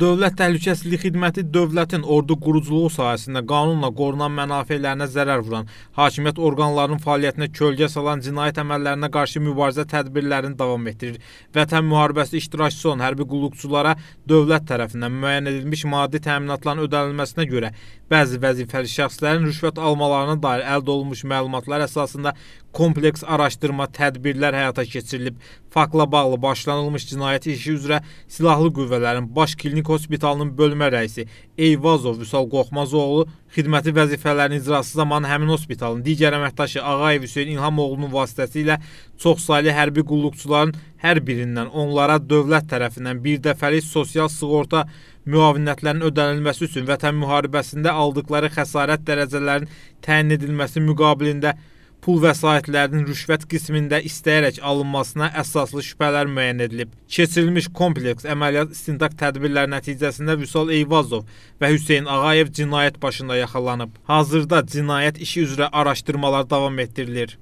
Dövlət Təhlükəsizlik Xidməti dövlətin ordu quruculuğu sahəsində qanunla qorunan mənafelərinə zərər vuran, hakimiyyət orqanlarının fəaliyyətinə kölgə salan cinayət əməllərinə qarşı mübarizə tədbirlərini davam etdirir. Vətən müharibəsi iştirakçısı olan hərbi qulluqçulara dövlət tərəfindən müəyyən edilmiş maddi təminatların ödənilməsinə görə bəzi vəzifəli şəxslərin rüşvət almalarına dair əldə olunmuş məlumatlar əsasında Kompleks araşdırma, tədbirlər həyata keçirilib. Faktla bağlı başlanılmış cinayət işi üzrə Silahlı Qüvvələrin Baş Klinik Hospitalının bölmə rəisi Eyvazov Vüsal Qorxmazoğlu xidməti vəzifələrini icrası zamanı həmin hospitalın digər əməkdaşı Ağayev Hüseyn İlhamoğlunun vasitəsilə çoxsaylı hərbi qulluqçuların hər birindən onlara dövlət tərəfindən bir dəfəlik sosial sığorta müavinətlərinin ödənilməsi üçün vətən müharibəsində aldıqları xəsarət dərəcələrinin təyin edilməsi müqabilində pul vəsaitlərinin rüşvət qismində istəyərək alınmasına əsaslı şübhələr müəyyən edilib. Keçirilmiş kompleks əməliyyat istintaq tədbirləri nəticəsində Vüsal Eyvazov və Hüseyn Ağayev cinayət başında yaxalanıb. Hazırda cinayət işi üzrə araşdırmalar davam etdirilir.